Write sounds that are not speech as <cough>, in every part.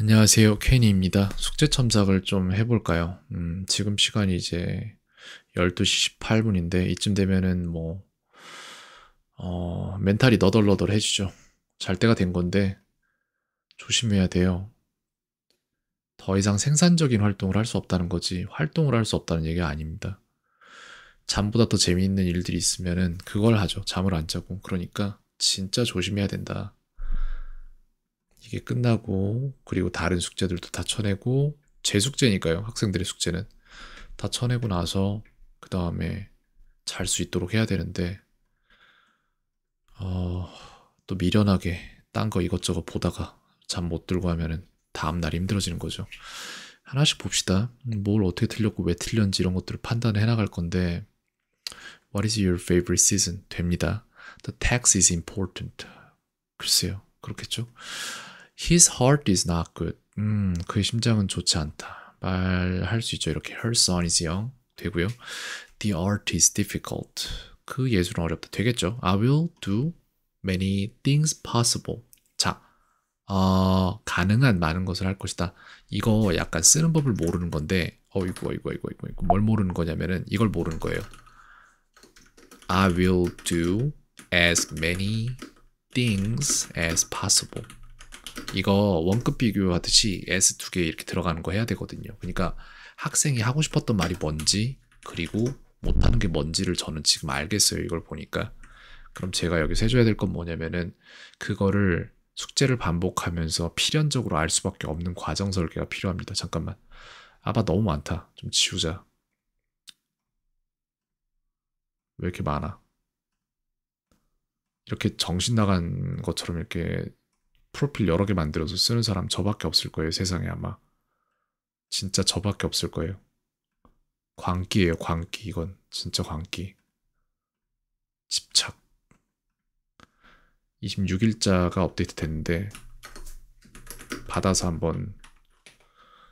안녕하세요. 케니입니다. 숙제 첨삭을 좀 해볼까요? 음, 지금 시간이 이제 12시 18분인데 이쯤 되면은 뭐 어, 멘탈이 너덜너덜 해지죠. 잘 때가 된 건데 조심해야 돼요. 더 이상 생산적인 활동을 할 수 없다는 거지 활동을 할 수 없다는 얘기가 아닙니다. 잠보다 더 재미있는 일들이 있으면은 그걸 하죠. 잠을 안 자고. 그러니까 진짜 조심해야 된다. 이게 끝나고 그리고 다른 숙제들도 다 쳐내고 제 숙제니까요. 학생들의 숙제는 다 쳐내고 나서 그 다음에 잘 수 있도록 해야 되는데 어, 또 미련하게 딴 거 이것저것 보다가 잠 못 들고 하면은 다음 날 힘들어지는 거죠. 하나씩 봅시다. 뭘 어떻게 틀렸고 왜 틀렸는지 이런 것들을 판단해 나갈 건데 What is your favorite season? 됩니다. The tax is important. 글쎄요. 그렇겠죠? His heart is not good. 음, 그의 심장은 좋지 않다. 말할 수 있죠. 이렇게 her son is young 되고요. The art is difficult. 그 예술은 어렵다. 되겠죠. I will do many things possible. 자, 어, 가능한 많은 것을 할 것이다. 이거 약간 쓰는 법을 모르는 건데, 어이거이거이거이거이거뭘 모르는 거냐면은 이걸 모르는 거예요. I will do as many things as possible. 이거 원급 비교하듯이 S 2개 이렇게 들어가는 거 해야 되거든요. 그러니까 학생이 하고 싶었던 말이 뭔지 그리고 못하는 게 뭔지를 저는 지금 알겠어요. 이걸 보니까. 그럼 제가 여기서 해줘야 될 건 뭐냐면은 그거를 숙제를 반복하면서 필연적으로 알 수밖에 없는 과정 설계가 필요합니다. 잠깐만. 아바 너무 많다. 좀 지우자. 왜 이렇게 많아? 이렇게 정신 나간 것처럼 이렇게 프로필 여러 개 만들어서 쓰는 사람 저밖에 없을 거예요, 세상에 아마. 진짜 저밖에 없을 거예요. 광기예요, 광기. 이건 진짜 광기. 집착. 26일자가 업데이트 됐는데 받아서 한번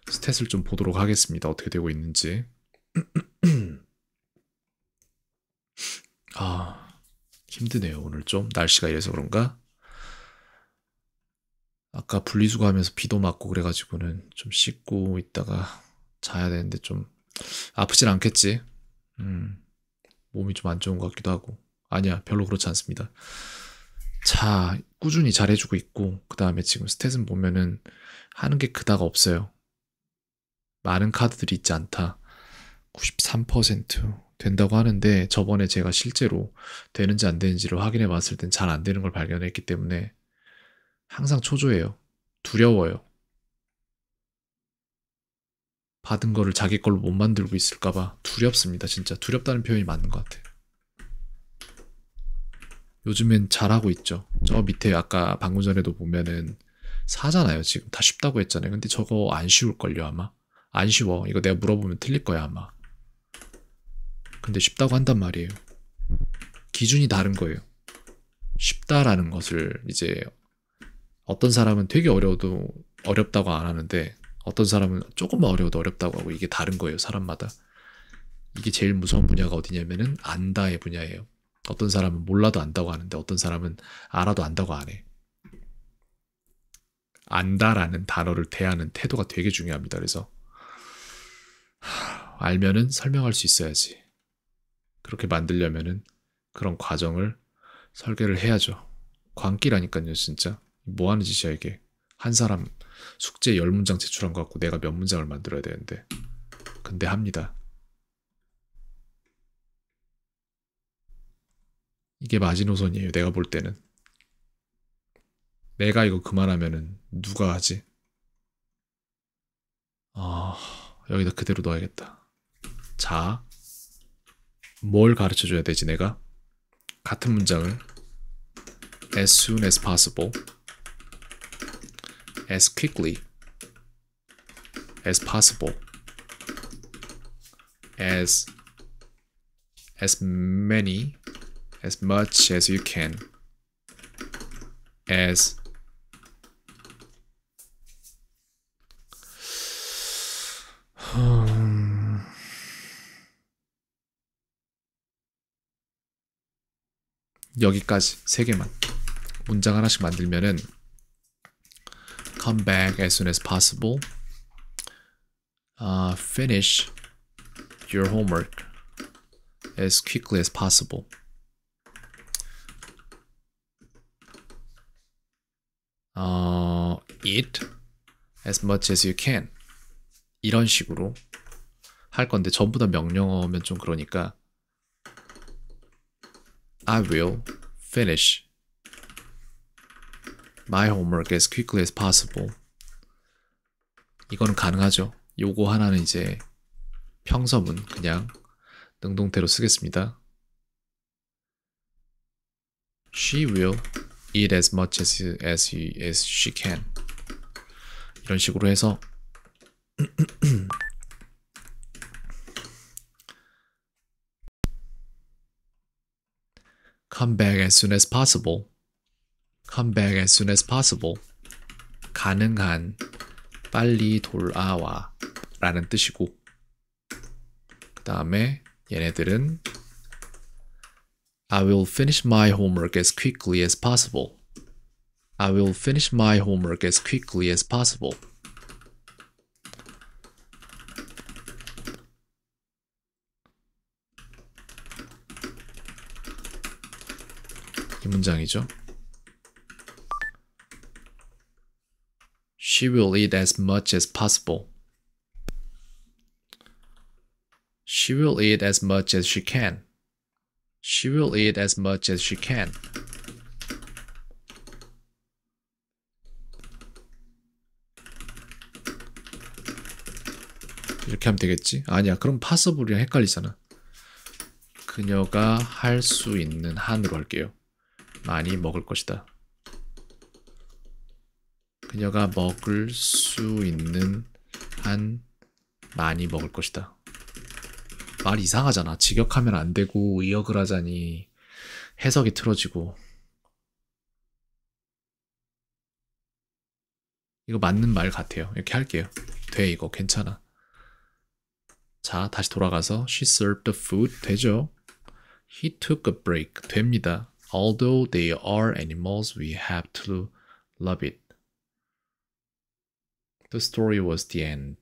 스탯을 좀 보도록 하겠습니다. 어떻게 되고 있는지. <clears throat> 아, 힘드네요. 오늘 좀 날씨가 이래서 그런가? 아까 분리수거 하면서 비도 맞고 그래가지고는 좀 씻고 있다가 자야 되는데 좀 아프진 않겠지. 음, 몸이 좀 안 좋은 것 같기도 하고. 아니야, 별로 그렇지 않습니다. 자, 꾸준히 잘해주고 있고, 그 다음에 지금 스탯은 보면은 하는 게 그다가 없어요. 많은 카드들이 있지 않다. 93% 된다고 하는데 저번에 제가 실제로 되는지 안 되는지를 확인해 봤을 땐 잘 안 되는 걸 발견했기 때문에 항상 초조해요. 두려워요. 받은 거를 자기 걸로 못 만들고 있을까봐 두렵습니다. 진짜 두렵다는 표현이 맞는 것 같아요. 요즘엔 잘하고 있죠. 저 밑에 아까 방금 전에도 보면은 사잖아요. 지금 다 쉽다고 했잖아요. 근데 저거 안 쉬울걸요, 아마. 안 쉬워. 이거 내가 물어보면 틀릴 거야, 아마. 근데 쉽다고 한단 말이에요. 기준이 다른 거예요. 쉽다라는 것을 이제 어떤 사람은 되게 어려워도 어렵다고 안 하는데 어떤 사람은 조금만 어려워도 어렵다고 하고 이게 다른 거예요 사람마다 이게 제일 무서운 분야가 어디냐면은 안다의 분야예요 어떤 사람은 몰라도 안다고 하는데 어떤 사람은 알아도 안다고 안해 안다라는 단어를 대하는 태도가 되게 중요합니다 그래서 알면은 설명할 수 있어야지 그렇게 만들려면은 그런 과정을 설계를 해야죠 광기라니까요 진짜 뭐 하는 짓이야 이게 한 사람 숙제 10문장 제출한 것 같고 내가 몇 문장을 만들어야 되는데 근데 합니다 이게 마지노선이에요 내가 볼 때는 내가 이거 그만하면은 누가 하지 아 여기다 그대로 넣어야겠다 자 뭘 가르쳐줘야 되지 내가 같은 문장을 as soon as possible as quickly as possible as as many as much as you can as 여기까지 세 개만 문장 하나씩 만들면은 come back as soon as possible. Uh, finish your homework as quickly as possible. Uh, eat as much as you can. 이런 식으로 할 건데 전부 다 명령어면 좀 그러니까 I will finish my homework as quickly as possible. 이거는 가능하죠. 요거 하나는 이제 평서문 그냥 능동태로 쓰겠습니다. She will eat as much as, as, as she can. 이런 식으로 해서 come back as soon as possible. Come back as soon as possible. 가능한 빨리 돌아와 라는 뜻이고 그 다음에 얘네들은 I will finish my homework as quickly as possible. I will finish my homework as quickly as possible. 이 문장이죠. She will eat as much as possible. She will eat as much as she can. She will eat as much as she can. 이렇게 하면 되겠지? 아니야. 그럼 possible이랑 헷갈리잖아. 그녀가 할 수 있는 한으로 할게요. 많이 먹을 것이다. 그녀가 먹을 수 있는 한 많이 먹을 것이다. 말 이상하잖아. 직역하면 안 되고 의역을 하자니 해석이 틀어지고. 이거 맞는 말 같아요. 이렇게 할게요. 돼 이거 괜찮아. 자 다시 돌아가서 she served the food 되죠. He took a break 됩니다. Although they are animals, we have to love it. The story was the end.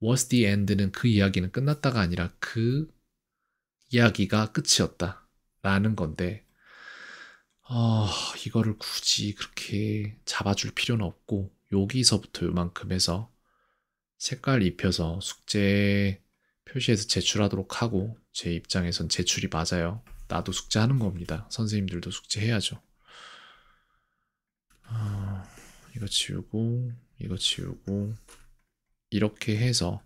was the end는 그 이야기는 끝났다가 아니라 그 이야기가 끝이었다. 라는 건데, 어, 이거를 굳이 그렇게 잡아줄 필요는 없고, 여기서부터 요만큼 해서 색깔 입혀서 숙제 표시해서 제출하도록 하고, 제 입장에선 제출이 맞아요. 나도 숙제하는 겁니다. 선생님들도 숙제해야죠. 이거 지우고 이거 지우고 이렇게 해서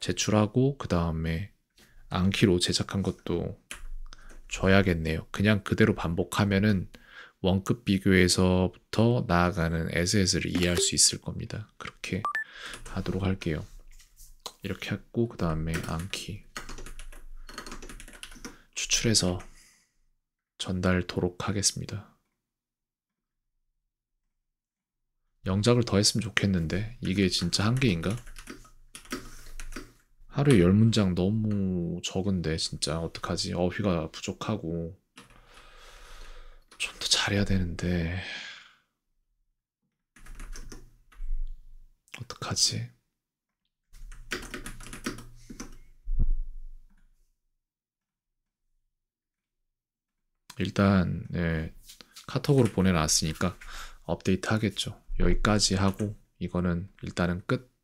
제출하고 그 다음에 앙키로 제작한 것도 줘야겠네요. 그냥 그대로 반복하면은 원급 비교에서부터 나아가는 에스를 이해할 수 있을 겁니다. 그렇게 하도록 할게요. 이렇게 했고 그 다음에 앙키 추출해서 전달도록 하겠습니다. 영작을 더 했으면 좋겠는데 이게 진짜 한계인가? 하루에 열문장 너무 적은데 진짜 어떡하지? 어휘가 부족하고 좀 더 잘해야 되는데 어떡하지? 일단 예, 카톡으로 보내놨으니까 업데이트 하겠죠. 여기까지 하고 이거는 일단은 끝.